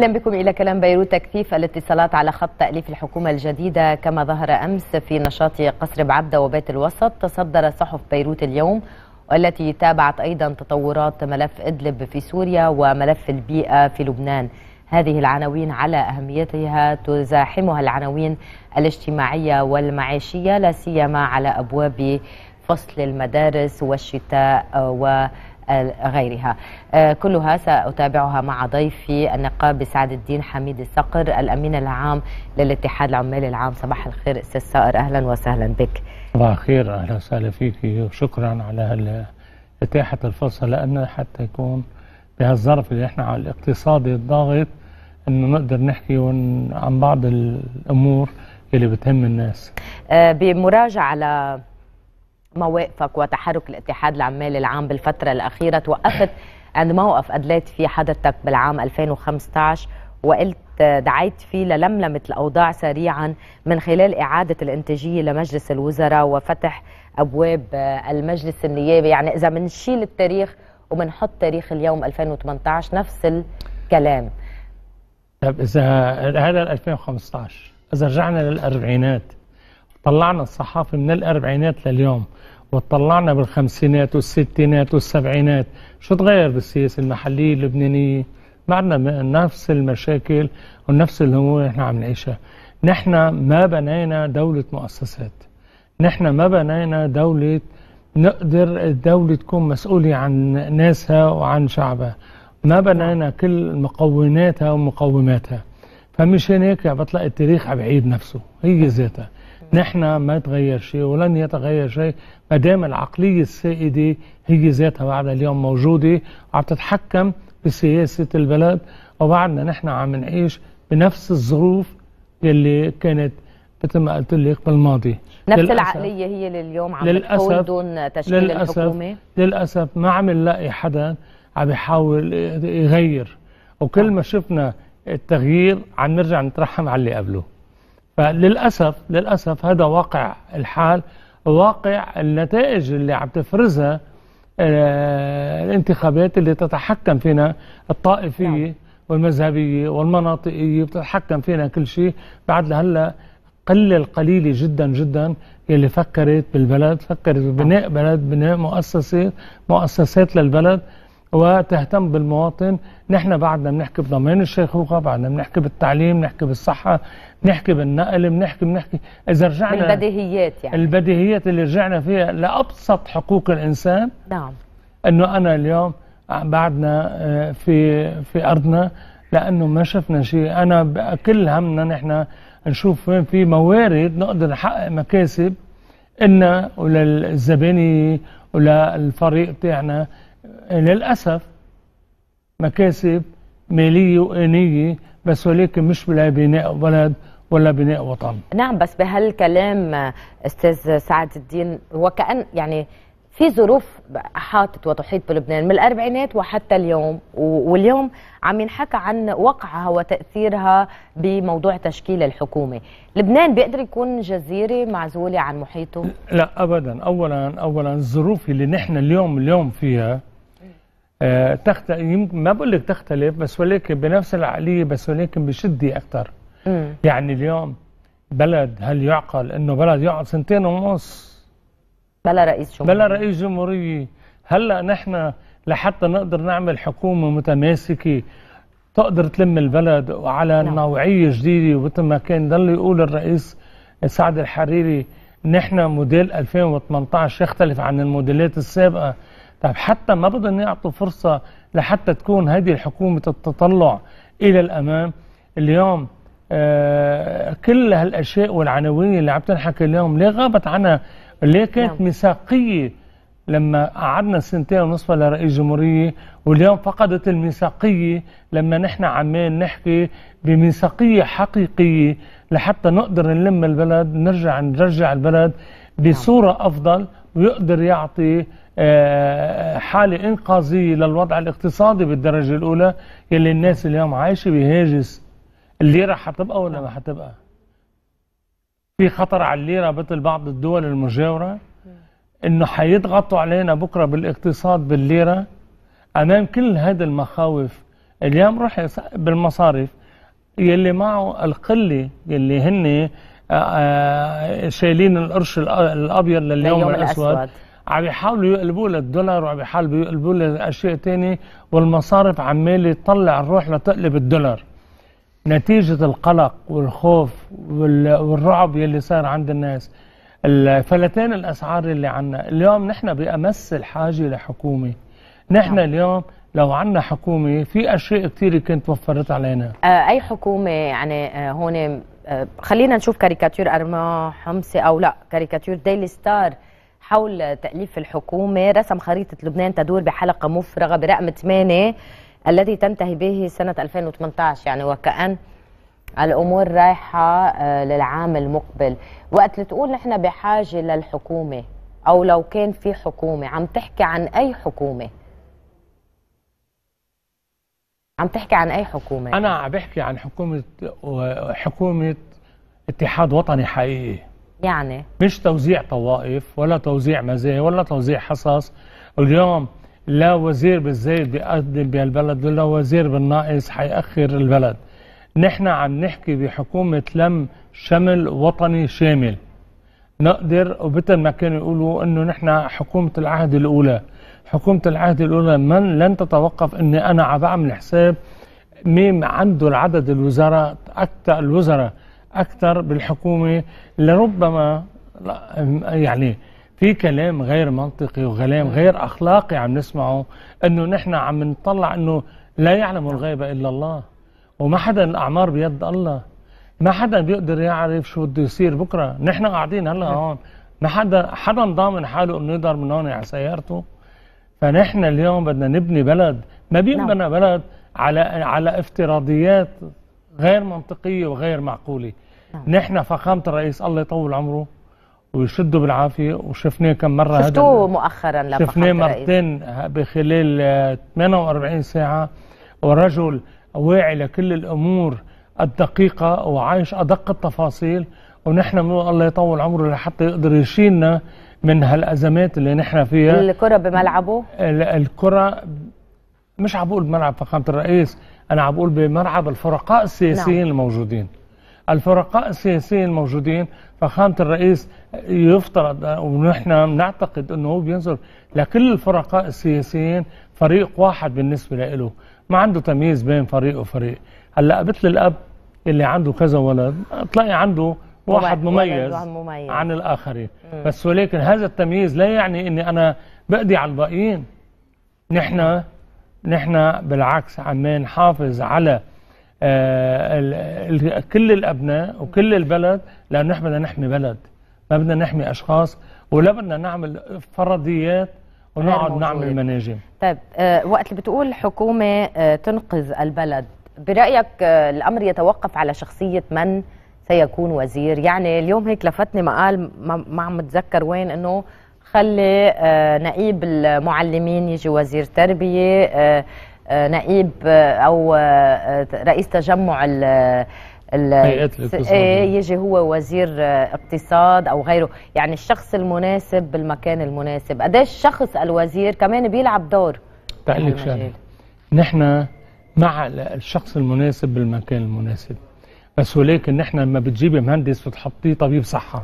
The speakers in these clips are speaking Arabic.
أهلا بكم إلى كلام بيروت تكثيف الاتصالات على خط تأليف الحكومة الجديدة كما ظهر أمس في نشاط قصر بعبدة وبيت الوسط تصدر صحف بيروت اليوم والتي تابعت أيضا تطورات ملف إدلب في سوريا وملف البيئة في لبنان هذه العناوين على أهميتها تزاحمها العناوين الاجتماعية والمعيشية لا سيما على أبواب فصل المدارس والشتاء و غيرها آه، كلها سأتابعها مع ضيفي النقاب سعد الدين حميد الصقر الأمين العام للاتحاد العمالي العام صباح الخير أستاذ صقر أهلا وسهلا بك صباح الخير أهلا وسهلا فيك وشكرا على إتاحة الفرصة لأن حتى يكون بهالظرف اللي احنا على الاقتصادي الضاغط انه نقدر نحكي عن بعض الامور اللي بتهم الناس. آه، بمراجعه على مواقفك وتحرك الاتحاد العمال العام بالفترة الأخيرة توقفت عند موقف أدلات فيه حضرتك بالعام 2015 وقلت دعيت فيه للملمة الأوضاع سريعا من خلال إعادة الإنتاجية لمجلس الوزراء وفتح أبواب المجلس النيابي يعني إذا منشيل التاريخ ومنحط تاريخ اليوم 2018 نفس الكلام طب إذا هذا 2015 إذا رجعنا للأربعينات طلعنا الصحافة من الأربعينات لليوم وطلعنا بالخمسينات والستينات والسبعينات شو تغير بالسياسة المحلية اللبنانية معنا نفس المشاكل ونفس الهموم اللي احنا عم نعيشها نحن ما بنينا دولة مؤسسات نحن ما بنينا دولة نقدر الدولة تكون مسؤولة عن ناسها وعن شعبها ما بنينا كل مقوماتها ومقوماتها فمشان هيك بطلع التاريخ عم بعيد نفسه هي ذاتها نحن ما تغير شيء ولن يتغير شيء ما دام العقلية السائدة هي ذاتها بعد اليوم موجودة وعم تتحكم بسياسة البلد وبعدنا نحن عم نعيش بنفس الظروف يلي كانت مثل ما قلت لك بالماضي نفس للأسف العقلية هي اللي اليوم عم للأسف دون تشكيل للأسف الحكومة للأسف ما عم نلاقي حدا عم يحاول يغير وكل نعم. ما شفنا التغيير عم نرجع نترحم على اللي قبله فللأسف للأسف هذا واقع الحال واقع النتائج اللي عم تفرزها آه، الانتخابات اللي تتحكم فينا الطائفية نعم. والمذهبية والمناطقية بتتحكم فينا كل شيء بعد لهلا قلة القليلة جدا جدا يلي فكرت بالبلد فكرت ببناء بلد بناء مؤسسه مؤسسات للبلد وتهتم بالمواطن نحن بعدنا بنحكي بضمان الشيخوخه بعدنا بنحكي بالتعليم بنحكي بالصحه بنحكي بالنقل بنحكي بنحكي اذا رجعنا البديهيات يعني البديهيات اللي رجعنا فيها لابسط حقوق الانسان نعم انه انا اليوم بعدنا آه، في في ارضنا لانه ما شفنا شيء انا كل همنا نحن نشوف وين في موارد نقدر نحقق مكاسب إلنا وللزبانية وللفريق تاعنا للأسف مكاسب مالية وانيه بس ولكن مش بلا بناء بلد ولا بناء وطن نعم بس بهالكلام استاذ سعد الدين وكأن يعني في ظروف احاطت وتحيط بلبنان من الاربعينات وحتى اليوم واليوم عم ينحكى عن وقعها وتاثيرها بموضوع تشكيل الحكومه، لبنان بيقدر يكون جزيره معزوله عن محيطه؟ لا ابدا، اولا اولا الظروف اللي نحن اليوم اليوم فيها آه، تخت يمكن ما بقول لك تختلف بس ولكن بنفس العقليه بس ولكن بشده اكثر يعني اليوم بلد هل يعقل انه بلد يقعد سنتين ونص بلا رئيس جمهوريه بلا رئيس جمهوريه هلا نحن لحتى نقدر نعمل حكومه متماسكه تقدر تلم البلد وعلى نعم. نوعيه جديده ومثل ما كان ضل يقول الرئيس سعد الحريري نحن موديل 2018 يختلف عن الموديلات السابقه طيب حتى ما بدنا نعطي فرصه لحتى تكون هذه الحكومه التطلع الى الامام اليوم آه كل هالاشياء والعناوين اللي عم تنحكي اليوم ليه غابت عنها ليه كانت نعم. ميثاقيه لما قعدنا سنتين ونصف لرئيس جمهورية واليوم فقدت الميثاقية لما نحن عمال نحكي بميثاقية حقيقية لحتى نقدر نلم البلد نرجع نرجع البلد نعم. بصورة أفضل ويقدر يعطي آه، حالة إنقاذية للوضع الاقتصادي بالدرجة الأولى يلي الناس اليوم عايشة بهاجس الليرة حتبقى ولا ما حتبقى في خطر على الليرة مثل بعض الدول المجاورة إنه حيضغطوا علينا بكرة بالاقتصاد بالليرة أمام كل هذه المخاوف اليوم روح بالمصارف يلي معه القلة يلي هن آه، آه، شايلين القرش الأبيض لليوم الأسود عم يحاولوا يقلبوا للدولار وعم يحاولوا يقلبوا لاشياء ثانيه والمصارف عماله تطلع الروح لتقلب الدولار نتيجه القلق والخوف والرعب يلي صار عند الناس الفلتين الاسعار اللي عنا اليوم نحن بامس الحاجه لحكومه نحن نعم. اليوم لو عنا حكومه في اشياء كثيره كانت وفرت علينا آه، اي حكومه يعني آه، هون آه، خلينا نشوف كاريكاتير ارمان حمصي او لا كاريكاتير ديلي ستار حول تأليف الحكومة رسم خريطة لبنان تدور بحلقة مفرغة برقم 8 الذي تنتهي به سنة 2018 يعني وكأن الأمور رايحة آه، للعام المقبل وقت اللي تقول نحن بحاجة للحكومة أو لو كان في حكومة عم تحكي عن أي حكومة عم تحكي عن أي حكومة أنا عم بحكي عن حكومة حكومة اتحاد وطني حقيقي يعني مش توزيع طوائف ولا توزيع مزايا ولا توزيع حصص اليوم لا وزير بالزايد بيقدم بهالبلد ولا وزير بالناقص حيأخر البلد نحن عم نحكي بحكومة لم شمل وطني شامل نقدر وبتل ما كانوا يقولوا انه نحن حكومة العهد الاولى حكومة العهد الاولى من لن تتوقف اني انا عم بعمل حساب مين عنده العدد الوزارات اكثر الوزراء أكثر بالحكومة لربما يعني في كلام غير منطقي وكلام نعم. غير أخلاقي عم نسمعه أنه نحن عم نطلع أنه لا يعلم الغيب إلا الله وما حدا الأعمار بيد الله ما حدا بيقدر يعرف شو بده يصير بكرة نحن قاعدين هلا نعم. هون ما حدا حدا ضامن حاله انه يقدر من هون على سيارته فنحن اليوم بدنا نبني بلد ما بينبنى نعم. بلد على على افتراضيات غير منطقيه وغير معقوله نعم. نحن فخامه الرئيس الله يطول عمره ويشده بالعافيه وشفناه كم مره شفتوه مؤخرا لما شفناه مرتين بخلال 48 ساعه ورجل واعي لكل الامور الدقيقه وعايش ادق التفاصيل ونحن بنقول الله يطول عمره لحتى يقدر يشيلنا من هالازمات اللي نحن فيها الكره بملعبه الكره مش عم بقول بملعب فخامه الرئيس أنا عم بقول بملعب الفرقاء السياسيين نعم. الموجودين الفرقاء السياسيين الموجودين فخامة الرئيس يفترض ونحن نعتقد أنه هو بينظر لكل الفرقاء السياسيين فريق واحد بالنسبة له ما عنده تمييز بين فريق وفريق هلا مثل الأب اللي عنده كذا ولد تلاقي عنده واحد مميز, مميز عن الآخرين مم. بس ولكن هذا التمييز لا يعني أني أنا بقضي على الباقيين نحن نحن بالعكس عم نحافظ على آه، كل الابناء وكل البلد لان نحن بدنا نحمي بلد ما بدنا نحمي اشخاص ولا بدنا نعمل فرضيات ونقعد نعمل مناجم طيب آه، وقت اللي بتقول حكومه آه، تنقذ البلد برايك الامر يتوقف على شخصيه من سيكون وزير يعني اليوم هيك لفتني مقال ما عم متذكر وين انه خلي آه، نقيب المعلمين يجي وزير تربية آه، آه، نقيب أو رئيس تجمع ايه يجي هو وزير اقتصاد او غيره يعني الشخص المناسب بالمكان المناسب قديش شخص الوزير كمان بيلعب دور تعليق يعني شغله نحن مع الشخص المناسب بالمكان المناسب بس ولكن نحن لما بتجيبي مهندس بتحطيه طبيب صحه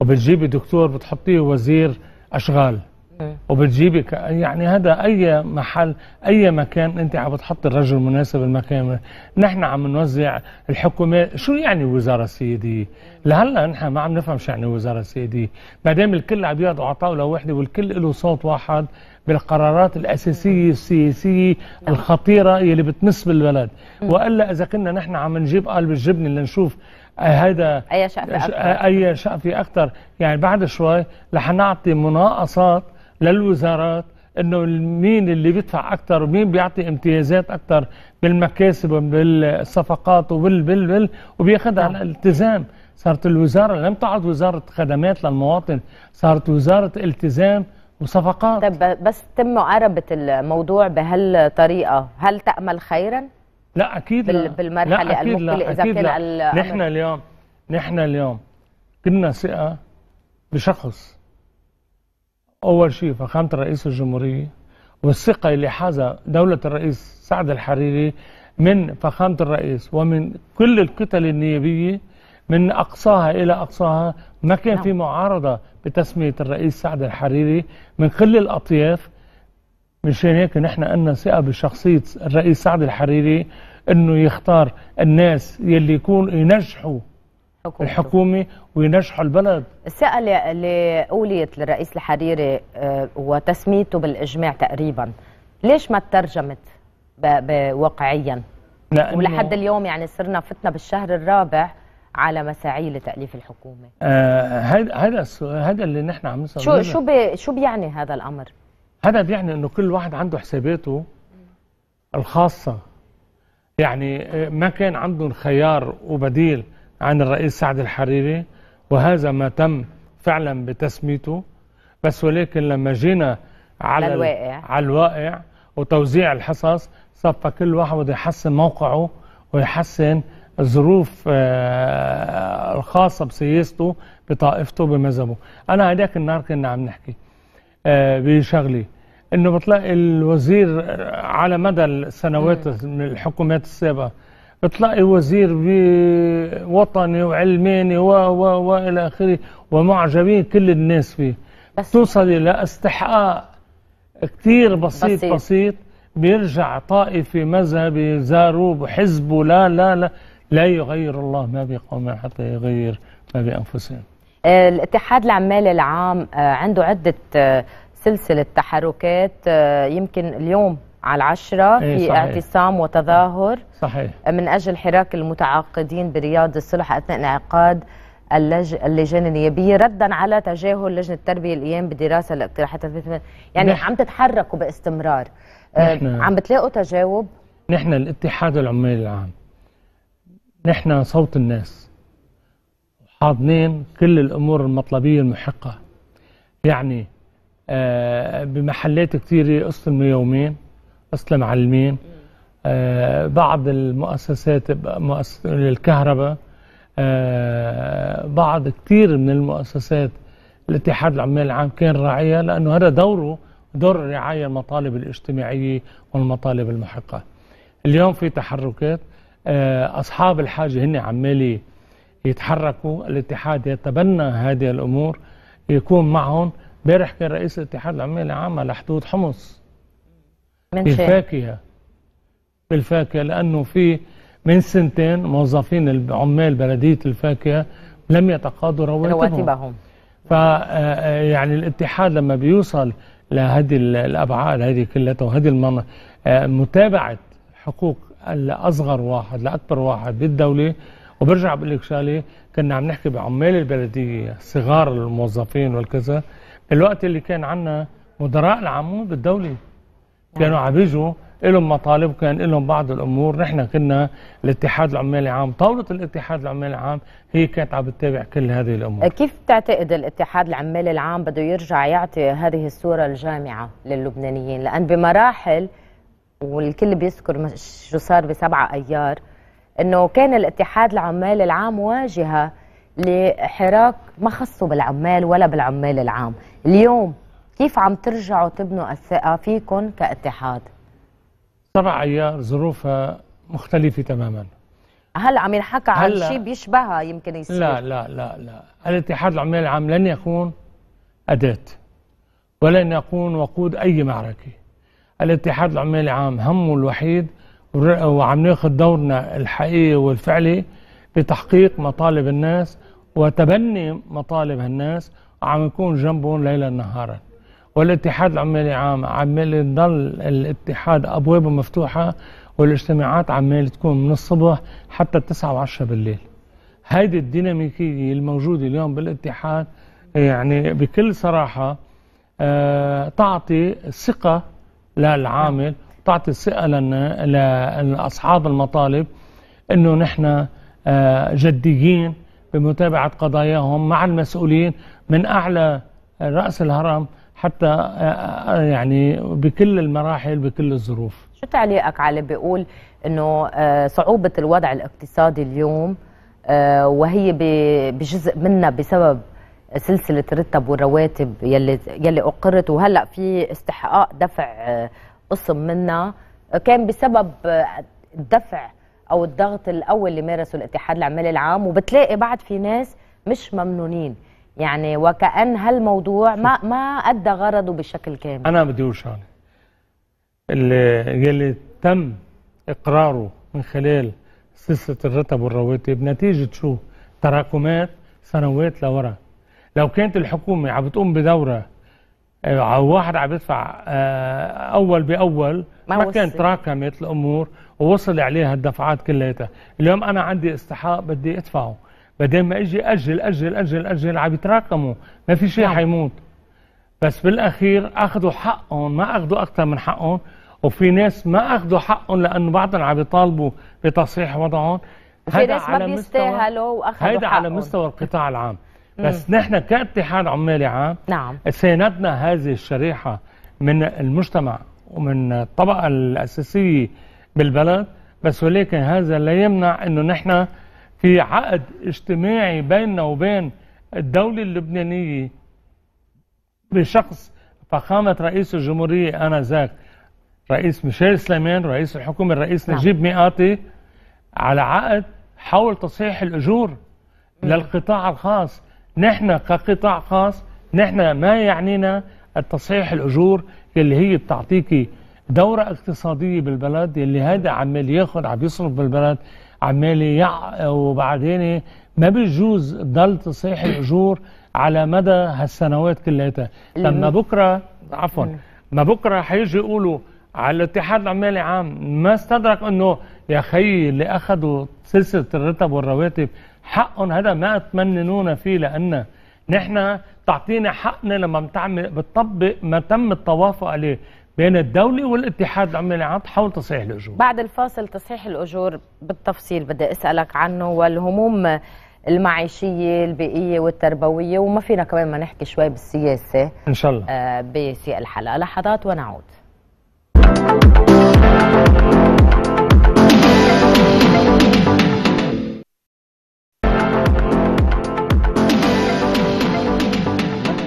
وبتجيبي دكتور بتحطيه وزير أشغال إيه. وبتجيبي يعني هذا أي محل أي مكان أنت عم تحط الرجل المناسب المكان نحن عم نوزع الحكومة شو يعني وزارة سيادية لهلا نحن ما عم نفهم شو يعني وزارة سيادية ما دام الكل عم يقعد على طاولة واحدة والكل له صوت واحد بالقرارات الأساسية السياسية نعم. الخطيرة يلي بتمس بالبلد إيه. وإلا إذا كنا نحن عم نجيب قلب الجبن لنشوف هيدا اي شقفه اكثر اي شقفه اكثر يعني بعد شوي رح نعطي مناقصات للوزارات انه مين اللي بيدفع اكثر ومين بيعطي امتيازات اكثر بالمكاسب وبالصفقات وبال بال بال وبياخذها على نعم. التزام صارت الوزاره لم تعد وزاره خدمات للمواطن صارت وزاره التزام وصفقات طب بس تم معاربه الموضوع بهالطريقه هل تامل خيرا لا اكيد لا بالمرحله لا أكيد المقبله اذا كان لا. نحن اليوم نحن اليوم كنا ثقه بشخص اول شيء فخامه رئيس الجمهوريه والثقه اللي حازها دوله الرئيس سعد الحريري من فخامه الرئيس ومن كل الكتل النيابيه من اقصاها الى اقصاها ما كان في نعم. معارضه بتسميه الرئيس سعد الحريري من كل الاطياف مشان هيك نحن عندنا ثقه بشخصيه الرئيس سعد الحريري انه يختار الناس يلي يكون ينجحوا حكومته. الحكومه وينجحوا البلد الثقه اللي اوليت للرئيس الحريري آه، وتسميته بالاجماع تقريبا ليش ما ترجمت واقعيا ولحد اليوم يعني صرنا فتنا بالشهر الرابع على مساعي لتاليف الحكومه هذا آه هذا اللي نحن عم نسأل شو شو بي شو بيعني هذا الامر هذا بيعني انه كل واحد عنده حساباته الخاصه يعني ما كان عندهم خيار وبديل عن الرئيس سعد الحريري وهذا ما تم فعلا بتسميته بس ولكن لما جينا على الواقع على الواقع وتوزيع الحصص صفى كل واحد بده يحسن موقعه ويحسن الظروف آه، الخاصة بسياسته بطائفته بمذهبه أنا هداك النهار كنا عم نحكي آه، بشغلي انه بتلاقي الوزير على مدى السنوات من الحكومات السابقه بتلاقي وزير وطني وعلماني و و والى اخره ومعجبين كل الناس فيه بس الى لاستحقاق كثير بسيط, بسيط بسيط بيرجع طائفي مذهبي زاروه بحزبه لا لا لا لا يغير الله ما بقوم حتى يغير ما بانفسهم آه، الاتحاد العمال العام آه، عنده عده آه، سلسله تحركات آه، يمكن اليوم على العشرة إيه، في صحيح. اعتصام وتظاهر صحيح. من أجل حراك المتعاقدين برياض الصلح أثناء انعقاد اللج... اللجان النيابية ردا على تجاهل لجنة التربية الأيام بدراسة لاقتراحات يعني نحن. عم تتحركوا باستمرار آه، نحن. عم بتلاقوا تجاوب نحن الاتحاد العمال العام نحن صوت الناس حاضنين كل الأمور المطلبية المحقة يعني آه، بمحلات كثيرة اسلم يومين اسلم علمين آه، بعض المؤسسات الكهرباء آه، بعض كثير من المؤسسات الاتحاد العمال العام كان راعيها لأنه هذا دوره دور الرعاية المطالب الاجتماعية والمطالب المحقة اليوم في تحركات أصحاب الحاجة هن عمالي يتحركوا الاتحاد يتبنى هذه الأمور يكون معهم امبارح كان رئيس الاتحاد العمالي عمل حدود حمص من الفاكهه الفاكهه لانه في من سنتين موظفين عمال بلديه الفاكهه لم يتقاضوا رواتبهم ف آه، آه، يعني الاتحاد لما بيوصل لهذه الابعاد هذه كلها وهذه المن... آه، متابعه حقوق الاصغر واحد لاكبر واحد بالدوله وبرجع بقول لك شغله كنا عم نحكي بعمال البلديه صغار الموظفين والكذا الوقت اللي كان عندنا مدراء العمود الدولي كانوا عبيجوا لهم مطالب كان لهم بعض الامور نحن كنا الاتحاد العمالي العام طاوله الاتحاد العمالي العام هي كانت عم بتتابع كل هذه الامور أه، كيف تعتقد الاتحاد العمالي العام بده يرجع يعطي هذه الصوره الجامعه للبنانيين لان بمراحل والكل بيذكر شو صار بسبعة ايار انه كان الاتحاد العمالي العام واجهه لحراك ما خصه بالعمال ولا بالعمال العام اليوم كيف عم ترجعوا تبنوا الثقه فيكم كاتحاد سبع عيار ظروفها مختلفه تماما هل عم ينحكى عن هل... شيء بيشبهها يمكن يصير لا لا لا لا الاتحاد العمال العام لن يكون اداه ولن يكون وقود اي معركه الاتحاد العمال العام همه الوحيد وعم ناخذ دورنا الحقيقي والفعلي بتحقيق مطالب الناس وتبني مطالب هالناس عم يكون جنبهم ليلا نهارا والاتحاد العمالي عام عمال يضل الاتحاد ابوابه مفتوحه والاجتماعات عمال تكون من الصبح حتى 9 و10 بالليل هيدي الديناميكيه الموجوده اليوم بالاتحاد يعني بكل صراحه آه تعطي ثقه للعامل تعطي ثقه لاصحاب المطالب انه نحن آه جديين بمتابعه قضاياهم مع المسؤولين من أعلى رأس الهرم حتى يعني بكل المراحل بكل الظروف شو تعليقك على بيقول أنه آه، صعوبة الوضع الاقتصادي اليوم آه، وهي بجزء منها بسبب سلسلة رتب والرواتب يلي يلي أقرت وهلا في استحقاق دفع آه، قسم منها كان بسبب الدفع أو الضغط القوي اللي مارسه الاتحاد العمالي العام وبتلاقي بعد في ناس مش ممنونين يعني وكأن هالموضوع ما ما أدى غرضه بشكل كامل أنا بدي أقول شغلة اللي, اللي تم إقراره من خلال سلسلة الرتب والرواتب نتيجة شو؟ تراكمات سنوات لورا لو كانت الحكومة عم بتقوم بدورة آه، واحد عم يدفع آه، أول بأول ما, ما كان تراكمت الأمور ووصل عليها الدفعات كلياتها اليوم أنا عندي استحقاق بدي أدفعه بدل ما اجي اجل اجل اجل اجل عم يتراكموا ما في شيء نعم. حيموت بس بالاخير اخذوا حقهم ما اخذوا اكثر من حقهم وفي ناس ما اخذوا حقهم لانه بعضهم عم يطالبوا بتصحيح وضعهم وفي ناس ما بيستاهلوا واخذوا هيدا على مستوى القطاع العام بس مم. نحن كاتحاد عمالي عام نعم ساندنا هذه الشريحه من المجتمع ومن الطبقه الاساسيه بالبلد بس ولكن هذا لا يمنع انه نحن في عقد اجتماعي بيننا وبين الدولة اللبنانية بشخص فخامة رئيس الجمهورية آنذاك رئيس ميشيل سليمان رئيس الحكومة الرئيس نعم. نجيب ميقاتي على عقد حول تصحيح الأجور للقطاع الخاص نحن كقطاع خاص نحن ما يعنينا التصحيح الأجور اللي هي بتعطيكي دورة اقتصادية بالبلد اللي هذا عمال ياخد عم يصرف بالبلد عمال يع وبعدين ما بيجوز ضل تصيح الاجور على مدى هالسنوات كلها لما بكره عفوا ما بكره حيجي يقولوا على الاتحاد العمالي عام ما استدرك انه يا خيي اللي اخذوا سلسله الرتب والرواتب حقهم هذا ما تمننونا فيه لان نحن تعطينا حقنا لما بتعمل بتطبق ما تم التوافق عليه بين الدولة والاتحاد العمال حول تصحيح الأجور بعد الفاصل تصحيح الأجور بالتفصيل بدي أسألك عنه والهموم المعيشية البيئية والتربوية وما فينا كمان ما نحكي شوي بالسياسة إن شاء الله آه بسياق الحلقة لحظات ونعود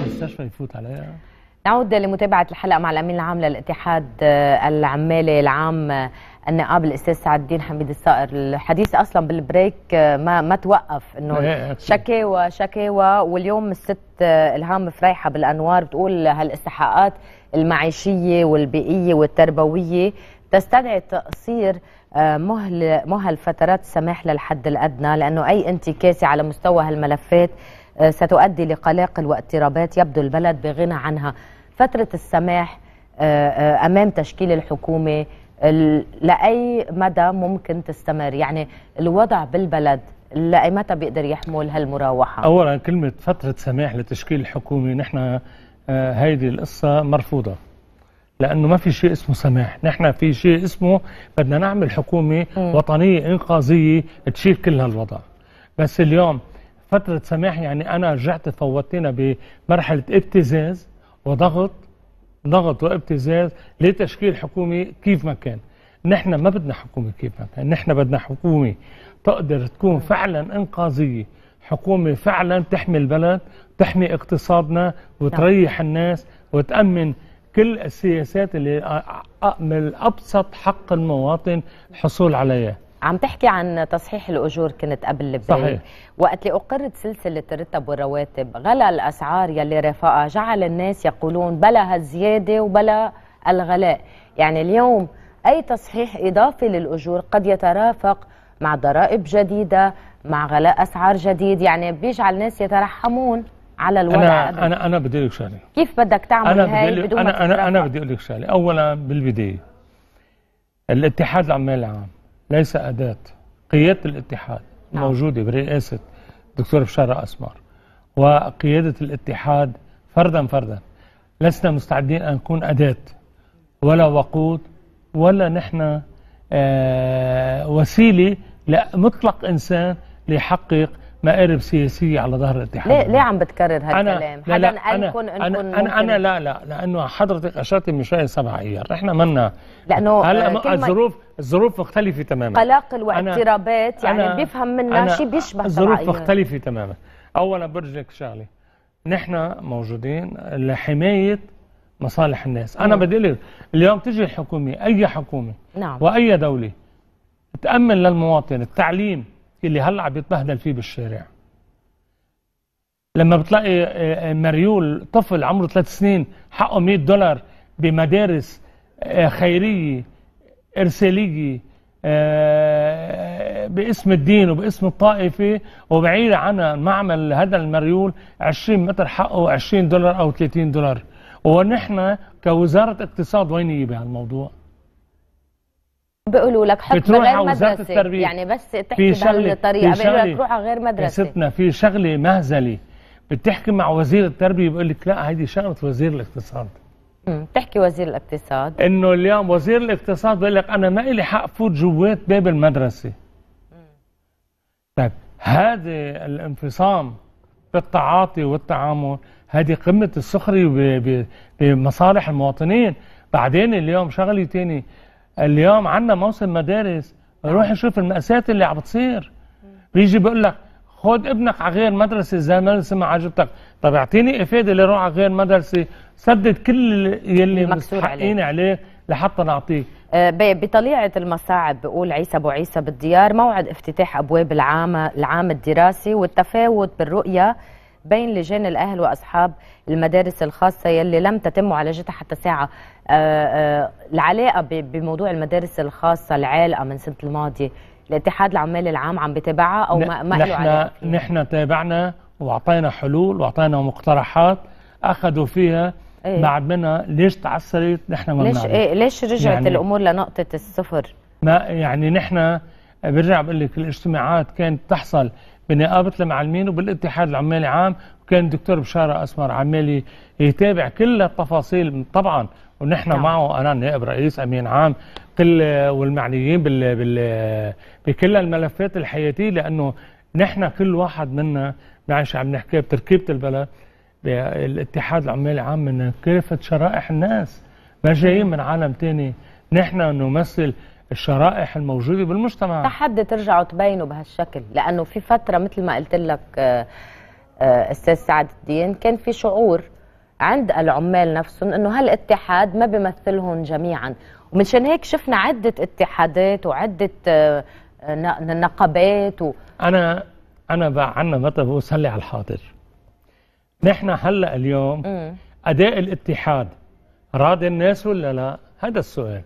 المستشفى يفوت عليها نعود لمتابعة الحلقة مع الأمين العام للاتحاد آه، العمالي العام آه، النقاب الأستاذ سعد الدين حميد الصائر الحديث أصلا بالبريك آه، ما ما توقف إنه شكاوى شكاوى واليوم الست إلهام فريحة بالأنوار بتقول هالاستحقاقات المعيشية والبيئية والتربوية تستدعي تقصير مهل مهل فترات السماح للحد الأدنى لأنه أي انتكاسة على مستوى هالملفات ستؤدي لقلاقل واضطرابات يبدو البلد بغنى عنها فترة السماح آه، آه، أمام تشكيل الحكومة لأي مدى ممكن تستمر يعني الوضع بالبلد لأي متى بيقدر يحمل هالمراوحة أولا كلمة فترة سماح لتشكيل الحكومة نحن آه، هيدي القصة مرفوضة لأنه ما في شيء اسمه سماح نحن في شيء اسمه بدنا نعمل حكومة م. وطنية إنقاذية تشيل كل هالوضع بس اليوم فترة سماح يعني أنا رجعت فوتنا بمرحلة ابتزاز وضغط ضغط وابتزاز لتشكيل حكومة كيف ما كان نحن ما بدنا حكومه كيف ما كان نحن بدنا حكومه تقدر تكون فعلا انقاذيه حكومه فعلا تحمي البلد تحمي اقتصادنا وتريح نعم. الناس وتامن كل السياسات اللي من ابسط حق المواطن الحصول عليها عم تحكي عن تصحيح الاجور كنت قبل صحيح وقت اللي اقرت سلسله الرتب والرواتب غلا الاسعار يلي رافقها جعل الناس يقولون بلا هالزياده وبلا الغلاء يعني اليوم اي تصحيح اضافي للاجور قد يترافق مع ضرائب جديده مع غلاء اسعار جديد يعني بيجعل الناس يترحمون على الوضع انا قبل. انا انا بدي لك شغله كيف بدك تعمل هاي بدون انا انا انا بدي اقول لك شغله اولا بالبدايه الاتحاد العمال العام ليس أداة قيادة الاتحاد نعم. موجودة برئاسة الدكتور بشارة أسمار وقيادة الاتحاد فردا فردا لسنا مستعدين أن نكون أداة ولا وقود ولا نحن آه وسيلة لمطلق إنسان ليحقق مآرب سياسية على ظهر الاتحاد ليه ليه عم بتكرر هالكلام؟ أنا لا لا أنا أنا, أنا, أنا لا لا لأنه حضرتك أشرت من شوية سبع أيام إحنا منا لأنه هلا الظروف الظروف مختلفة تماما قلاقل واضطرابات يعني أنا بيفهم منا شيء بيشبه الظروف مختلفة تماما أولا لك شغلة نحن موجودين لحماية مصالح الناس أنا بدي لك اليوم تجي الحكومة أي حكومة نعم. وأي دولة تأمن للمواطن التعليم اللي عم بيتبهدل فيه بالشارع لما بتلاقي آه، آه، مريول طفل عمره ثلاث سنين حقه 100 دولار بمدارس آه، خيرية إرسالية باسم الدين وباسم الطائفة وبعيد عن معمل هذا المريول 20 متر حقه 20 دولار أو 30 دولار ونحن كوزارة اقتصاد وين بهالموضوع بيقولوا لك حط غير مدرسه التربية. يعني بس تحكي الطريقه بيقولوا لك روح على غير مدرسه ستنا في شغله مهزله بتحكي مع وزير التربيه بيقول لك لا هيدي شغله وزير الاقتصاد بتحكي وزير الاقتصاد انه اليوم وزير الاقتصاد بيقول لك انا ما لي حق فوت جوات باب المدرسه طيب هذا الانفصام بالتعاطي والتعامل هذه قمه السخريه بمصالح المواطنين بعدين اليوم شغله ثانيه اليوم عندنا موسم مدارس روح شوف المأساة اللي عم بتصير بيجي بيقول لك خد ابنك على غير مدرسة زي المدرسة ما عجبتك طب اعطيني افادة اللي روح على غير مدرسة سدد كل يلي مستحقين عليه, عليه لحتى نعطيك آه، بطليعة المصاعب بقول عيسى أبو عيسى بالديار موعد افتتاح أبواب العام العام الدراسي والتفاوت بالرؤية بين لجان الاهل واصحاب المدارس الخاصه يلي لم تتم معالجتها حتى ساعه آه، آه، العلاقه بموضوع المدارس الخاصه العالقه من سنه الماضيه الاتحاد العمال العام عم بتابعها او ما ما نحن نحن تابعنا واعطينا حلول واعطينا مقترحات اخذوا فيها إيه؟ بعد منها ليش تعثرت نحن ما ليش إيه ليش رجعت يعني الامور لنقطه الصفر ما يعني نحن برجع بقول لك الاجتماعات كانت تحصل بنقابه المعلمين وبالاتحاد العمالي عام وكان الدكتور بشاره اسمر عمالي يتابع كل التفاصيل طبعا ونحن نعم. معه انا نائب رئيس امين عام كل والمعنيين بال بال بكل الملفات الحياتيه لانه نحن كل واحد منا معلش عم نحكي بتركيبه البلد الاتحاد العمالي العام من كافه شرائح الناس ما جايين من عالم تاني نحن نمثل الشرائح الموجوده بالمجتمع تحدي ترجعوا تبينوا بهالشكل لانه في فتره مثل ما قلت لك آه، آه، استاذ سعد الدين كان في شعور عند العمال نفسهم انه هالاتحاد ما بيمثلهم جميعا ومنشان هيك شفنا عده اتحادات وعده آه، نقابات و... انا انا عندنا عنا متى بوصل لي على الحاضر نحن هلا اليوم م. اداء الاتحاد راضي الناس ولا لا هذا السؤال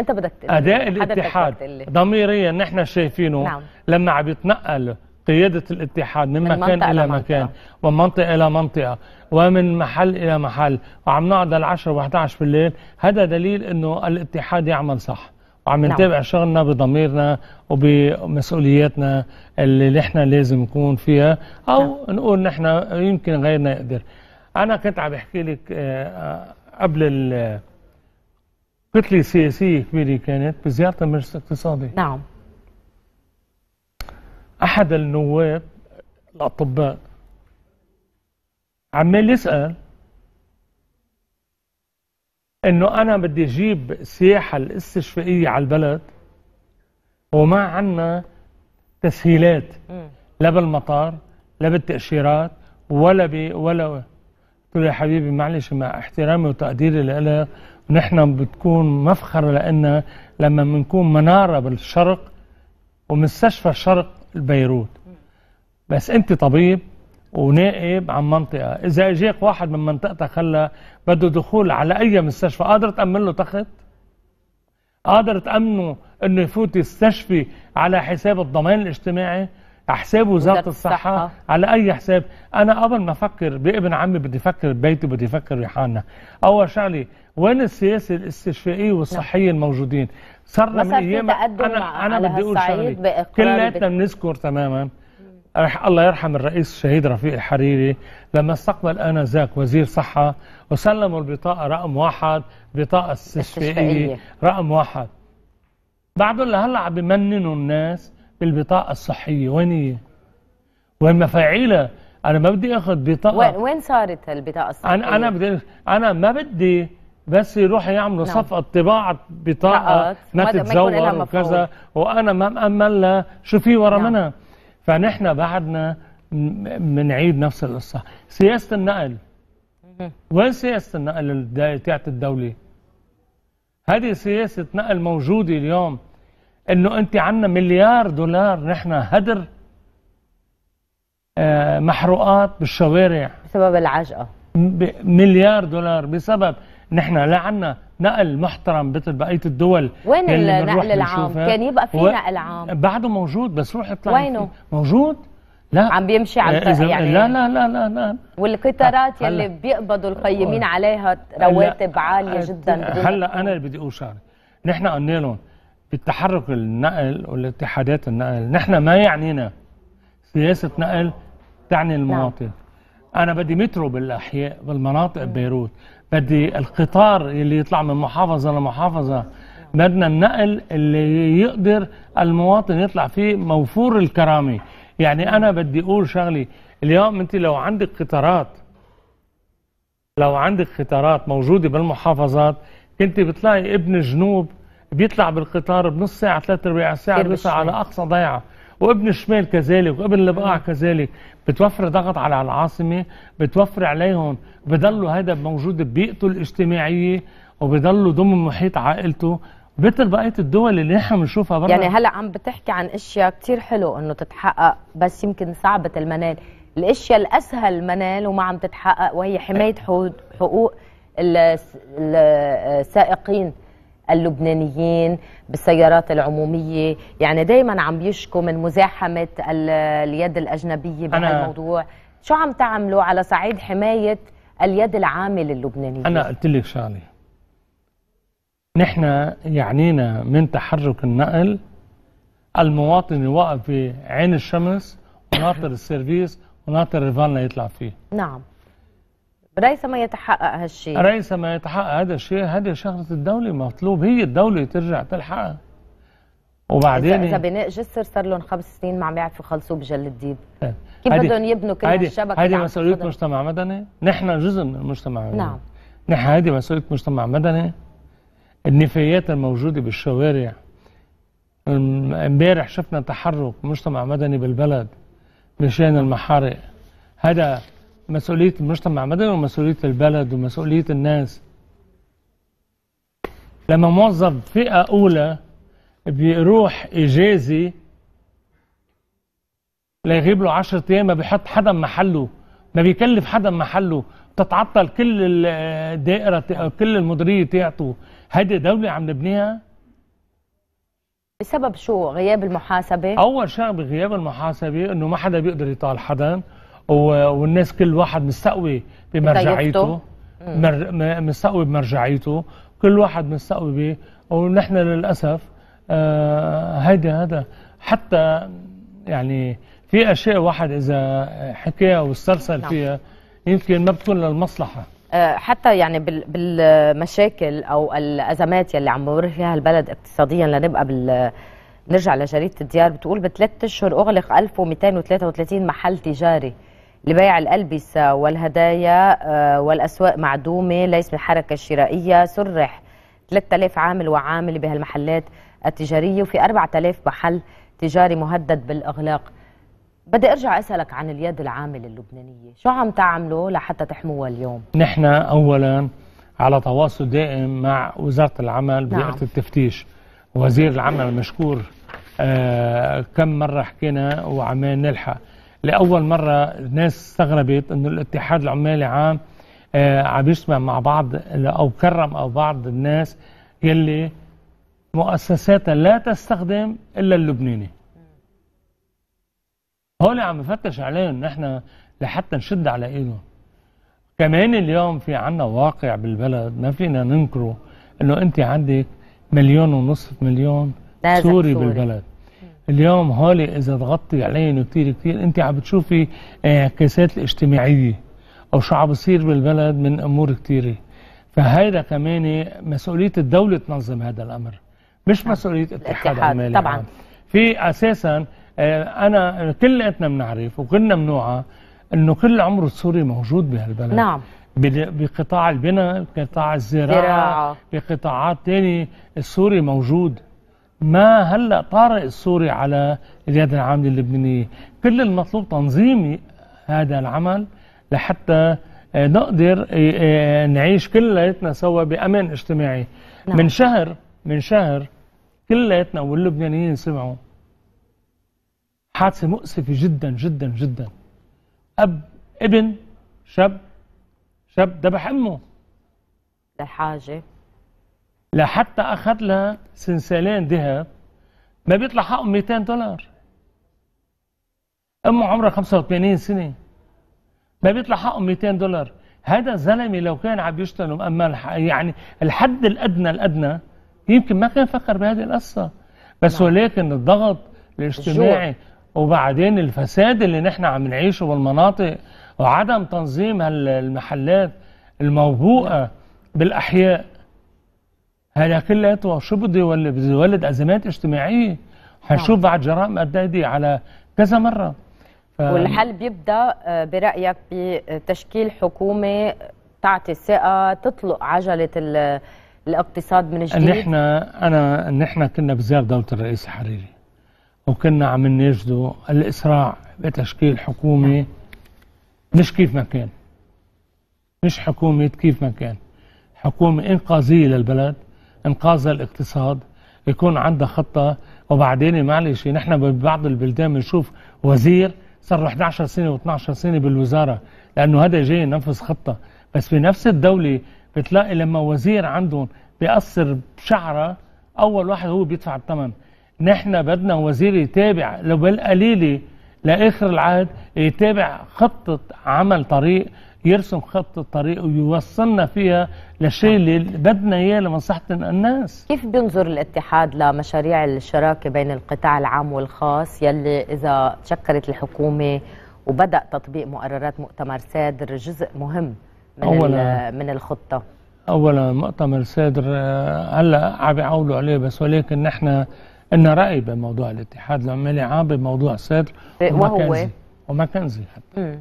انت بدك اداء الاتحاد ضميريا نحن شايفينه نعم. لما عم يتنقل قيادة الاتحاد من, من مكان إلى مكان ومن منطقة إلى منطقة ومن محل إلى محل وعم نقعد لل 10 و11 بالليل هذا دليل أنه الاتحاد يعمل صح وعم نعم. نتابع نعم. شغلنا بضميرنا وبمسؤولياتنا اللي نحن لازم نكون فيها أو نعم. نقول نحن يمكن غيرنا يقدر أنا كنت عم بحكي لك آه، آه، قبل كتلة سياسية كبيرة كانت بزيارة مجلس اقتصادي نعم أحد النواب الأطباء عمال يسأل إنه أنا بدي أجيب السياحة الاستشفائية على البلد وما عنا تسهيلات لا بالمطار لا بالتأشيرات ولا بي ولا قلت له يا حبيبي معلش مع احترامي وتقديري لإلك نحن بتكون مفخر لنا لما بنكون مناره بالشرق ومستشفى الشرق بيروت بس انت طبيب ونائب عن منطقه اذا اجاك واحد من منطقتك خلى بده دخول على اي مستشفى قادر تامن له تخت قادر تامنه انه يفوت يستشفي على حساب الضمان الاجتماعي احساب وزاره الصحة, الصحه على اي حساب انا قبل ما افكر بابن عمي بدي افكر ببيتي بدي افكر بحالنا اول شغله وين السياسه الاستشفائيه والصحيه الموجودين صرنا من ايام انا انا بدي اقول شغله كلياتنا بنذكر تماما رح الله يرحم الرئيس الشهيد رفيق الحريري لما استقبل انا ذاك وزير صحه وسلموا البطاقه رقم واحد بطاقه استشفائيه رقم واحد بعدهم لهلا عم بمننوا الناس بالبطاقة الصحية وين هي؟ وين مفاعيلها؟ أنا ما بدي آخذ بطاقة وين وين صارت البطاقة الصحية؟ أنا أنا بدي أنا ما بدي بس يروحوا يعملوا نعم. صفقة طباعة بطاقة ما تتزور وكذا وأنا ما مأمن لها شو في ورا نعم. منها فنحن بعدنا بنعيد نفس القصة سياسة النقل وين سياسة النقل تاعت الدولة؟ هذه سياسة نقل موجودة اليوم انه انت عندنا مليار دولار نحن هدر آه، محروقات بالشوارع بسبب العجقه مليار دولار بسبب نحن لا عنا نقل محترم مثل بقيه الدول وين النقل العام؟ كان يبقى في و... نقل عام بعده موجود بس روح اطلع وينه؟ موجود؟ لا عم بيمشي عم آه، يعني لا لا لا لا لا والقطارات يلي بيقبضوا القيمين عليها رواتب عاليه جدا هلا انا اللي بدي شغله نحن قلنا لهم التحرك النقل والاتحادات النقل نحن ما يعنينا سياسة نقل تعني المواطن نعم. أنا بدي مترو بالأحياء بالمناطق بيروت بدي القطار اللي يطلع من محافظة لمحافظة بدنا النقل اللي يقدر المواطن يطلع فيه موفور الكرامة يعني أنا بدي أقول شغلي اليوم أنت لو عندك قطارات لو عندك قطارات موجودة بالمحافظات كنت بتلاقي ابن الجنوب بيطلع بالقطار بنص ساعه ثلاث ارباع ساعه بس على اقصى ضيعه وابن الشمال كذلك وابن البقاع كذلك بتوفر ضغط على العاصمه بتوفر عليهم بضلوا هذا موجود ببيئته الاجتماعيه وبضلوا ضمن محيط عائلته مثل بقيه الدول اللي نحن بنشوفها برا يعني هلا عم بتحكي عن اشياء كثير حلو انه تتحقق بس يمكن صعبه المنال الاشياء الاسهل منال وما عم تتحقق وهي حمايه حقوق السائقين اللبنانيين بالسيارات العمومية يعني دايما عم بيشكوا من مزاحمة اليد الأجنبية بهالموضوع شو عم تعملوا على صعيد حماية اليد العامة للبنانيين أنا قلت لك شغلة نحن يعنينا من تحرك النقل المواطن واقف في عين الشمس وناطر السيرفيس وناطر الفان ليطلع فيه نعم ريثما يتحقق هالشيء ريثما يتحقق هذا الشيء هذه شغله الدوله مطلوب هي الدوله ترجع تلحقها وبعدين اذا بناء جسر صار لهم خمس سنين ما عم يعرفوا يخلصوه بجل الديب إيه. كيف بدهم يبنوا كل هالشبكه هذه مسؤوليه مجتمع مدني نحن جزء من المجتمع المدني نعم نحن هذه مسؤوليه مجتمع مدني النفايات الموجوده بالشوارع امبارح شفنا تحرك مجتمع مدني بالبلد مشان المحارق هذا مسؤولية المجتمع المدني ومسؤولية البلد ومسؤولية الناس لما موظف فئة أولى بيروح إجازي لا يغيب له 10 أيام ما بيحط حدا محله ما بيكلف حدا محله بتتعطل كل الدائرة كل المديرية تاعته هذه دولة عم نبنيها بسبب شو غياب المحاسبة؟ أول شيء بغياب المحاسبة إنه ما حدا بيقدر يطال حدا والناس كل واحد مستقوي بمرجعيته مستقوي بمرجعيته كل واحد مستقوي به ونحن للاسف آه، هيدا آه هذا حتى يعني في اشياء واحد اذا حكيها واسترسل نعم. فيها يمكن ما بتكون للمصلحه آه، حتى يعني بالمشاكل او الازمات يلي عم بمر فيها البلد اقتصاديا لنبقى بال نرجع لجريده الديار بتقول بثلاث اشهر اغلق 1233 محل تجاري لبيع الألبسة والهدايا آه، والأسواق معدومة ليس بالحركة الشرائية سرح 3000 عامل وعامل بهالمحلات التجارية وفي 4000 محل تجاري مهدد بالإغلاق بدي ارجع اسالك عن اليد العامله اللبنانيه، شو عم تعملوا لحتى تحموها اليوم؟ نحن اولا على تواصل دائم مع وزاره العمل نعم. نعم. التفتيش، وزير العمل مشكور آه كم مره حكينا وعمال نلحق، لاول مره الناس استغربت انه الاتحاد العمالي عام آه، عم يجتمع مع بعض او كرم او بعض الناس يلي مؤسساتها لا تستخدم الا اللبناني هول عم نفتش عليهم نحن لحتى نشد على ايدهم كمان اليوم في عنا واقع بالبلد ما فينا ننكره انه انت عندك مليون ونصف مليون سوري, سوري بالبلد اليوم هولي اذا تغطي علينا كثير كثير انت عم بتشوفي انعكاسات آه، الاجتماعيه او شو عم بصير بالبلد من امور كثيره فهيدا كمان مسؤوليه الدوله تنظم هذا الامر مش نعم. مسؤوليه اتحاد عمالي يعني. طبعا في اساسا آه، انا كلياتنا بنعرف وكلنا بنوعى انه كل عمر السوري موجود بهالبلد نعم بقطاع البناء بقطاع الزراعه بقطاعات ثانيه السوري موجود ما هلا طارق السوري على اليد العامله اللبنانيه كل المطلوب تنظيم هذا العمل لحتى نقدر نعيش كلياتنا سوا بامان اجتماعي نعم. من شهر من شهر كلياتنا واللبنانيين سمعوا حادثه مؤسفه جدا جدا جدا اب ابن شاب شاب ذبح امه لحاجه لحتى أخذ لها سنسالين ذهب ما بيطلع حقه 200 دولار أمه عمرها 85 سنة ما بيطلع حقه 200 دولار هذا زلمة لو كان عم يشتغل أما يعني الحد الأدنى الأدنى يمكن ما كان فكر بهذه القصة بس نعم. ولكن الضغط الاجتماعي وبعدين الفساد اللي نحن عم نعيشه بالمناطق وعدم تنظيم هالمحلات الموبوءة بالأحياء هذا بده يولد بده يولد ازمات اجتماعيه هنشوف نعم. بعد جرائم قد على كذا مره ف... والحل بيبدا آه، برايك بتشكيل حكومه تعطي الثقة تطلق عجله الاقتصاد من جديد نحن انا نحن كنا بزيارة دوله الرئيس الحريري وكنا عم نجدوا الاسراع بتشكيل حكومه نعم. مش كيف ما كان مش حكومه كيف ما كان حكومه انقاذيه للبلد انقاذ الاقتصاد يكون عندها خطة وبعدين معلش نحن ببعض البلدان بنشوف وزير صار له 11 سنة و12 سنة بالوزارة لأنه هذا جاي ينفذ خطة بس في نفس الدولة بتلاقي لما وزير عندهم بيأثر بشعره أول واحد هو بيدفع الثمن نحن بدنا وزير يتابع لو بالقليلة لآخر العهد يتابع خطة عمل طريق يرسم خط الطريق ويوصلنا فيها لشيء نعم. اللي بدنا اياه لمصلحه الناس كيف بينظر الاتحاد لمشاريع الشراكه بين القطاع العام والخاص يلي اذا تشكلت الحكومه وبدا تطبيق مقررات مؤتمر سادر جزء مهم من أولا من الخطه اولا مؤتمر سادر آه، هلا عم بيعولوا عليه بس ولكن نحن إن راي بموضوع الاتحاد العمالي عام بموضوع سادر إيه، وهو ومكنزي حتى مم.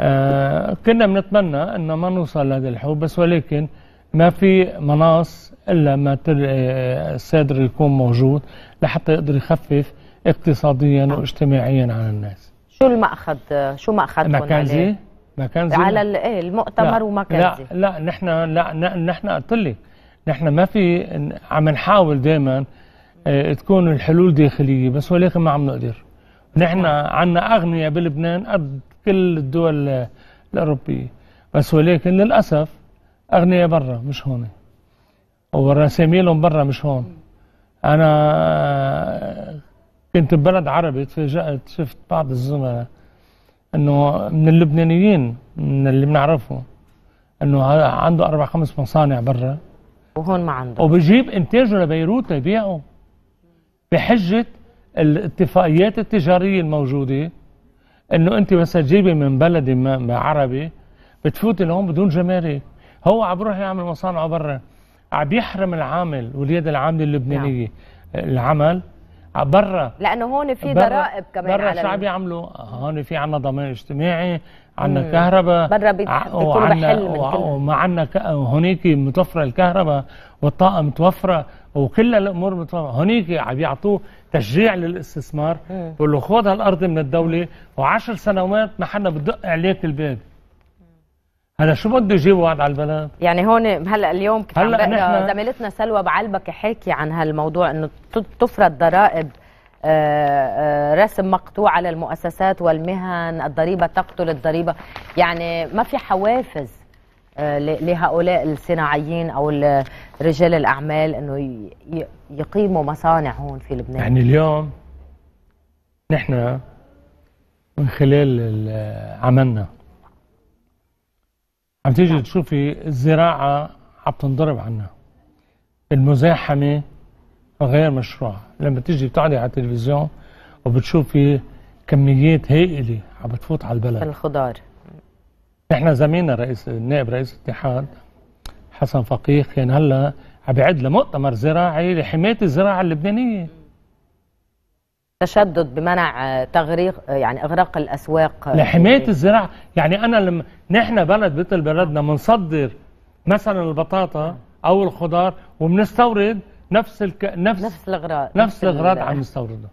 آه، كنا بنتمنى أن ما نوصل لهذه الحروب بس ولكن ما في مناص إلا ما آه، آه، الصدر يكون موجود لحتى يقدر يخفف اقتصاديا نعم. واجتماعيا على الناس شو المأخذ شو مأخذ مكانزي مكانزي على إيه، المؤتمر ومكانزي لا لا نحن لا نحن قلت لك نحن ما في عم نحاول دائما تكون الحلول داخليه بس ولكن ما عم نقدر نحن عندنا نعم. اغنياء بلبنان قد كل الدول الأوروبية بس ولكن للأسف أغنياء برا مش هون ورساميلهم برا مش هون أنا كنت ببلد عربي تفاجأت شفت بعض الزملاء انه من اللبنانيين من اللي بنعرفه انه عنده اربع خمس مصانع برا وهون ما عنده وبجيب انتاجه لبيروت ليبيعه بحجه الاتفاقيات التجاريه الموجوده انه انت مثلا جيبي من بلد ما, عربي بتفوتي لهون بدون جمارك هو عم بروح يعمل مصانعه برا عم يحرم العامل واليد العامله اللبنانيه نعم. العمل برا لانه هون في ضرائب كمان برا شو عم يعملوا؟ هون في عنا ضمان اجتماعي عنا كهرباء برا بيكون بحل وما عنا هونيك متوفره الكهرباء والطاقه متوفره وكل الامور متوفره هونيك عم يعطوه تشجيع للاستثمار بقول إيه. له خذ هالارض من الدوله وعشر سنوات ما حدا بدق عليك الباب هلا شو بده يجيب وعد على البلد؟ يعني هون هلا اليوم كنت هلا زميلتنا سلوى بعلبك حاكي عن هالموضوع انه تفرض ضرائب آه، آه، رسم مقطوع على المؤسسات والمهن الضريبه تقتل الضريبه يعني ما في حوافز آه، لهؤلاء الصناعيين او رجال الاعمال انه يقيموا مصانع هون في لبنان يعني اليوم نحن من خلال عملنا عم تيجي نعم. تشوفي الزراعه عم تنضرب عنا المزاحمه غير مشروعه لما تيجي بتقعدي على التلفزيون وبتشوفي كميات هائله عم بتفوت على البلد الخضار احنا زميلنا رئيس النائب رئيس الاتحاد حسن فقيه كان هلا عم بيعد لمؤتمر زراعي لحمايه الزراعه اللبنانيه تشدد بمنع تغريق يعني اغراق الاسواق لحمايه الزراعه يعني انا لما نحن بلد مثل بلدنا بنصدر مثلا البطاطا او الخضار وبنستورد نفس الك... نفس نفس الاغراض نفس الاغراض عم نستوردها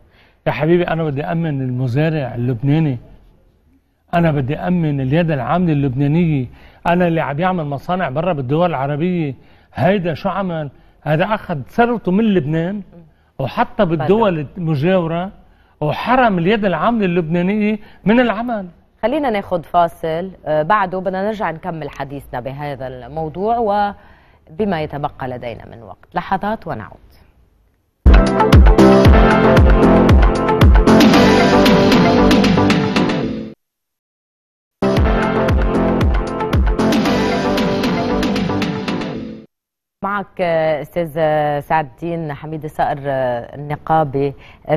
يا حبيبي انا بدي امن المزارع اللبناني انا بدي امن اليد العامله اللبنانيه انا اللي عم يعمل مصانع برا بالدول العربيه هيدا شو عمل هذا اخذ ثروته من لبنان وحتى بالدول المجاوره وحرم اليد العامله اللبنانيه من العمل خلينا ناخذ فاصل آه، بعده بدنا نرجع نكمل حديثنا بهذا الموضوع وبما يتبقى لدينا من وقت لحظات ونعود معك استاذ سعد الدين حميد صقر النقابي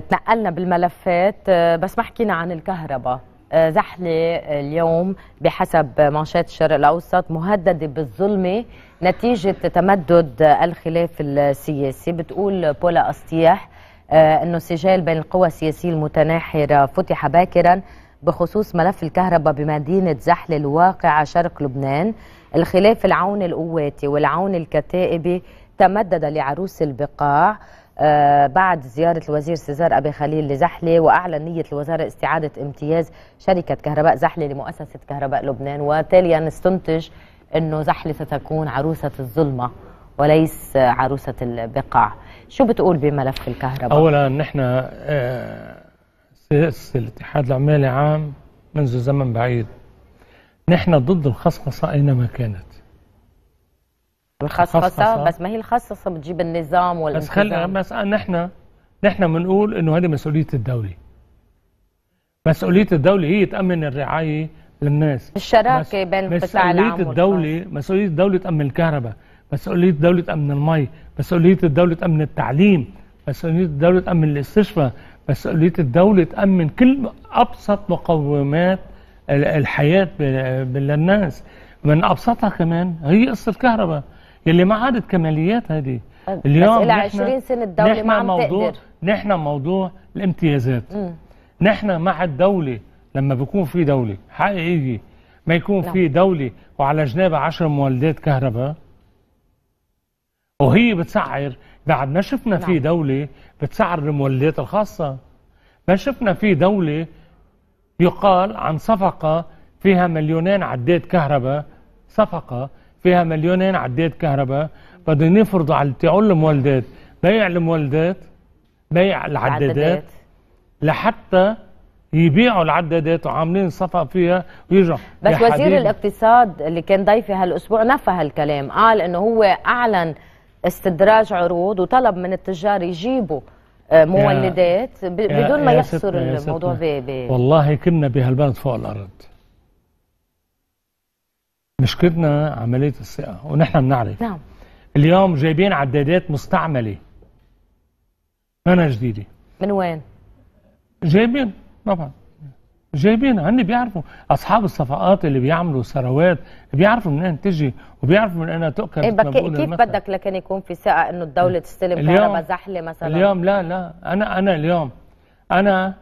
تنقلنا بالملفات بس ما حكينا عن الكهرباء زحله اليوم بحسب مانشات الشرق الاوسط مهدده بالظلمه نتيجه تمدد الخلاف السياسي بتقول بولا اسطيح انه سجال بين القوى السياسيه المتناحره فتح باكرا بخصوص ملف الكهرباء بمدينه زحله الواقعه شرق لبنان الخلاف العون القواتي والعون الكتائبي تمدد لعروس البقاع آه، بعد زيارة الوزير سيزار أبي خليل لزحلة وأعلن نية الوزارة استعادة امتياز شركة كهرباء زحلة لمؤسسة كهرباء لبنان وتاليا نستنتج أنه زحلة ستكون عروسة الظلمة وليس عروسة البقاع شو بتقول بملف الكهرباء؟ أولا نحن سياسة الاتحاد العمالي عام منذ زمن بعيد نحن ضد الخصخصة أينما كانت الخصخصة بس ما هي الخصخصة بتجيب النظام والانتظام بس, خلينا بس نحن نحن بنقول انه هذه مسؤولية الدولة مسؤولية الدولة هي تأمن الرعاية للناس الشراكة بين القطاع العام مسؤولية الدولة مسؤولية الدولة تأمن الكهرباء مسؤولية الدولة تأمن المي مسؤولية الدولة تأمن التعليم مسؤولية الدولة تأمن الاستشفاء مسؤولية الدولة تأمن كل أبسط مقومات الحياة للناس من أبسطها كمان هي قصة الكهرباء اللي ما عادت كماليات هذه اليوم بس 20 سنة الدولة ما عم موضوع تقدر نحن موضوع الامتيازات نحن مع الدولة لما بيكون في دولة حقيقية ما يكون نعم. في دولة وعلى جنابها 10 مولدات كهرباء وهي بتسعر بعد ما شفنا في نعم. دولة بتسعر المولدات الخاصة ما شفنا في دولة يقال عن صفقة فيها مليونين عداد كهرباء صفقة فيها مليونين عداد كهرباء بدهم يفرضوا على تقول المولدات بيع المولدات بيع العدادات لحتى يبيعوا العدادات وعاملين صفقه فيها ويرجعوا بس وزير الاقتصاد اللي كان ضيفي هالاسبوع نفى هالكلام قال انه هو اعلن استدراج عروض وطلب من التجار يجيبوا آه، مولدات بدون ما يحصر الموضوع ب والله كنا بهالبلد فوق الارض مشكلتنا عمليه الثقه ونحن بنعرف نعم اليوم جايبين عدادات مستعمله ما جديده من وين؟ جايبين طبعا جايبين هن بيعرفوا أصحاب الصفقات اللي بيعملوا ثروات بيعرفوا من أين تجي وبيعرفوا من أين تؤكل إيه بك... كيف المثل. بدك لكن يكون في ثقة إنه الدولة تستلم كهرباء زحلة مثلا اليوم لا لا أنا أنا اليوم أنا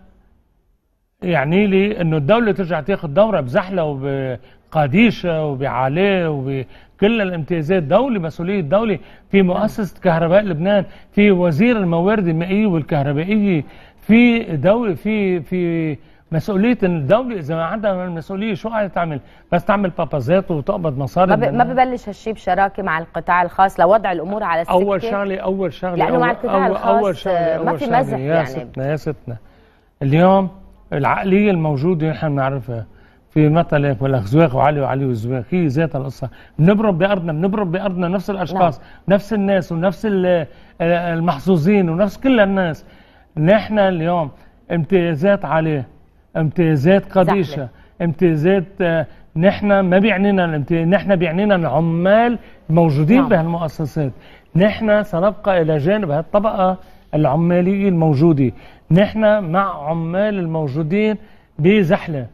يعني لي إنه الدولة ترجع تاخذ دورة بزحلة وبقاديشة وبعليه وبكل الامتيازات دولة مسؤولية دولة في مؤسسة كهرباء لبنان في وزير الموارد المائية والكهربائية في دولة في في مسؤوليه الدوله اذا ما عندها المسؤوليه شو قاعده تعمل بس تعمل بابازات وتقبض مصاري ما ببلش هالشيء بشراكه مع القطاع الخاص لوضع الامور على السكه اول شغله اول شغله لانه مع القطاع أول الخاص أول أول ما في مزح يعني يا ستنا يا ستنا اليوم العقليه الموجوده نحن بنعرفها في مثل هيك ولا زواخ وعلي وعلي وزواخ هي ذات القصه بنبرم بارضنا بنبرم بارضنا نفس الاشخاص نعم. نفس الناس ونفس المحظوظين ونفس كل الناس نحن اليوم امتيازات عليه امتيازات قديشه زحلة. امتيازات آه، نحن ما بيعنينا نحن بيعنينا العمال الموجودين نعم. بهالمؤسسات نحن سنبقى الى جانب هالطبقه العماليه الموجوده نحن مع عمال الموجودين بزحله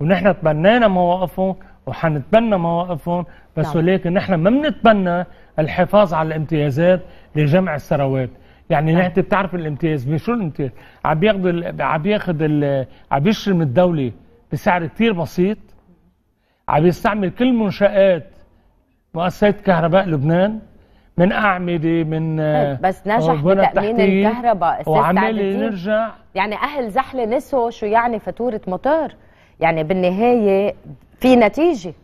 ونحن تبنينا مواقفهم وحنتبنى مواقفهم بس نعم. ولكن نحن ما بنتبنى الحفاظ على الامتيازات لجمع الثروات يعني نعم. انت بتعرف الامتياز مش الامتياز عم بياخد عم بياخد عم بيشتري من الدوله بسعر كثير بسيط عم بيستعمل كل منشآت مؤسسات كهرباء لبنان من أعمدة من آه، طيب، بس نجح آه، بتأمين الكهرباء وعمال نرجع يعني أهل زحلة نسوا شو يعني فاتورة موتور يعني بالنهاية في نتيجة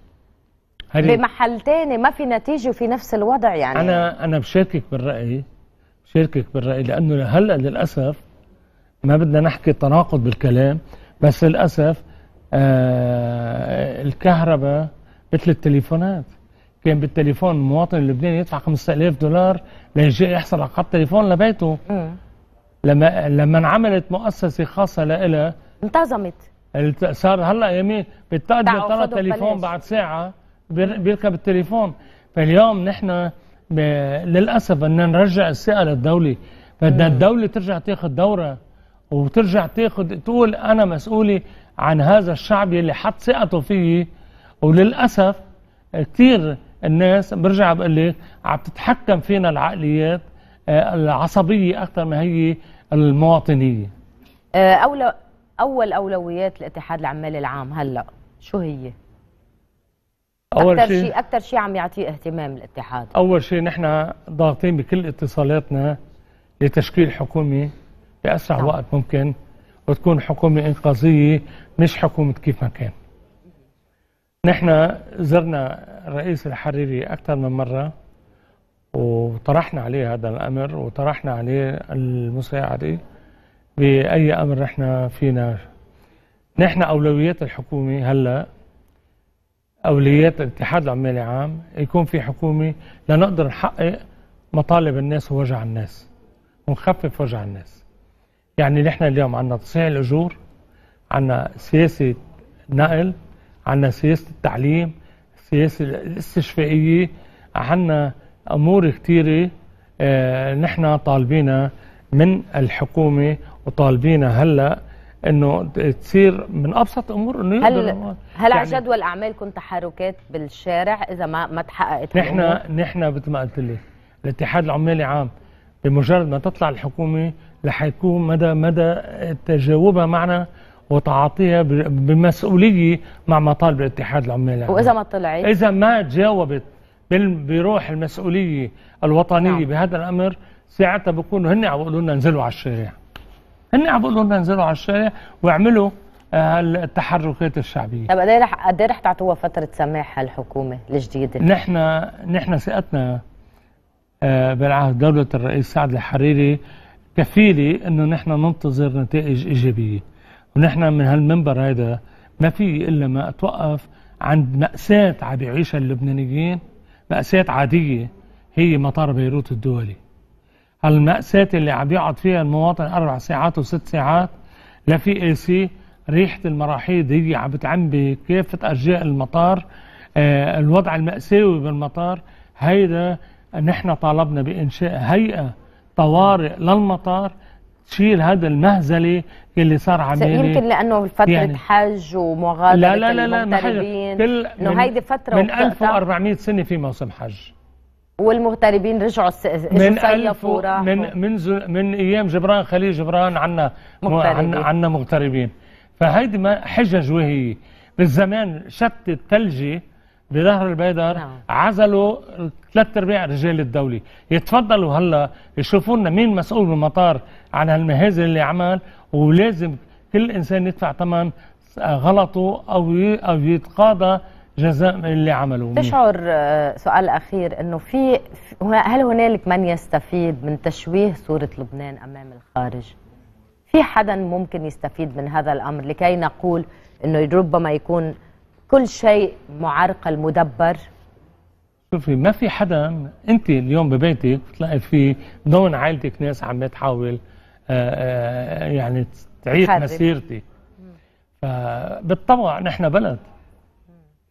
هلي. بمحل تاني ما في نتيجة وفي نفس الوضع يعني أنا أنا بشاركك بالرأي شاركك بالرأي لأنه هلأ للأسف ما بدنا نحكي تناقض بالكلام بس للأسف آه الكهرباء مثل التليفونات كان بالتليفون المواطن اللبناني يدفع 5000 دولار ليجي يحصل على خط تليفون لبيته لما لما انعملت مؤسسه خاصه لإله انتظمت صار هلا يمين بيطلع تليفون بعد ساعه بيركب التليفون فاليوم نحن للاسف بدنا نرجع الثقه للدوله بدنا الدوله ترجع تاخذ دورها وترجع تاخذ تقول انا مسؤوله عن هذا الشعب يلي حط ثقته فيي وللاسف كثير الناس برجع بقول لك عم تتحكم فينا العقليات آه، العصبيه اكثر ما هي المواطنيه آه، اول اولويات الاتحاد العمال العام هلا شو هي؟ اول شيء شي اكثر شيء عم يعطيه اهتمام الاتحاد اول شيء نحن ضاغطين بكل اتصالاتنا لتشكيل حكومه باسرع نعم. وقت ممكن وتكون حكومه انقاذيه مش حكومه كيف ما كان نحن زرنا الرئيس الحريري اكثر من مره وطرحنا عليه هذا الامر وطرحنا عليه المساعده باي امر نحن فينا نحن اولويات الحكومه هلا اوليات الاتحاد العمالي عام يكون في حكومه لنقدر نحقق مطالب الناس ووجع الناس ونخفف وجع الناس يعني نحن اليوم عندنا تصحيح الاجور عندنا سياسه نقل عندنا سياسه التعليم السياسه الاستشفائيه عندنا امور كثيره آه، نحن طالبينها من الحكومه وطالبينها هلا انه تصير من ابسط امور انه يقدر هل هل على يعني جدول اعمالكم تحركات بالشارع اذا ما ما تحققت نحن نحن مثل ما قلت لك الاتحاد العمالي عام بمجرد ما تطلع الحكومه رح يكون مدى مدى تجاوبها معنا وتعاطيها بمسؤوليه مع مطالب الاتحاد العمالي واذا ما طلعت اذا ما تجاوبت بروح المسؤوليه الوطنيه نعم. بهذا الامر ساعتها بيكونوا هن عم يقولوا لنا انزلوا على الشارع هن عم بيقولوا لهم انزلوا على الشارع واعملوا آه، التحركات الشعبيه طب قد ايه رح قد ايه رح تعطوها فتره سماح هالحكومه الجديده؟ نحن نحن ثقتنا آه، بالعهد دوله الرئيس سعد الحريري كفيله انه نحن ننتظر نتائج ايجابيه ونحن من هالمنبر هذا ما في الا ما اتوقف عند ماساه عم بيعيشها اللبنانيين ماساه عاديه هي مطار بيروت الدولي المأساة اللي عم بيقعد فيها المواطن أربع ساعات وست ساعات لا في اي سي ريحة المراحيض هي عم بتعم بكافة أرجاء المطار آه الوضع المأساوي بالمطار هيدا نحن طالبنا بإنشاء هيئة طوارئ للمطار تشيل هذا المهزلة اللي صار عم يمكن لأنه فترة يعني حج ومغادرة لا لا لا لا كل إنه هيدي فترة من 1400 سنة في موسم حج والمغتربين رجعوا من صيفوا من من من ايام جبران خليل جبران عنا مغتربين. عنا مغتربين فهيدي ما حجج وهي بالزمان شت الثلجي بظهر البيدر نعم. عزلوا ثلاث ارباع رجال الدوله يتفضلوا هلا يشوفوا لنا مين مسؤول بالمطار عن هالمهازل اللي عمل ولازم كل انسان يدفع ثمن غلطه او او يتقاضى جزاء من اللي عملوا تشعر آه، سؤال اخير انه في هل هنالك من يستفيد من تشويه صوره لبنان امام الخارج؟ في حدا ممكن يستفيد من هذا الامر لكي نقول انه ربما يكون كل شيء معرقل مدبر؟ شوفي ما في حدا انت اليوم ببيتك بتلاقي في ضمن عائلتك ناس عم تحاول آه، آه، يعني تعيد مسيرتك فبالطبع نحن بلد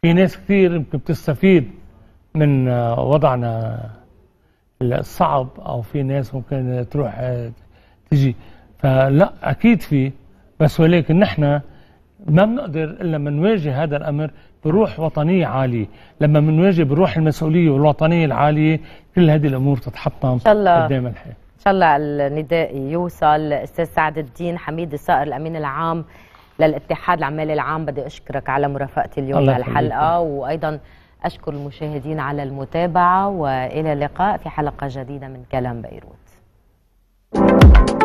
في ناس كتير يمكن بتستفيد من آه، وضعنا الصعب او في ناس ممكن تروح آه، تجي فلا اكيد في بس ولكن نحن ما بنقدر الا من نواجه هذا الامر بروح وطنيه عاليه، لما بنواجه بروح المسؤوليه والوطنيه العاليه كل هذه الامور تتحطم قدام الحياه. ان شاء الله النداء يوصل استاذ سعد الدين حميد الصقر الامين العام للاتحاد العمالي العام بدي اشكرك على مرافقتي اليوم الحلقه وايضا اشكر المشاهدين على المتابعه والى اللقاء في حلقه جديده من كلام بيروت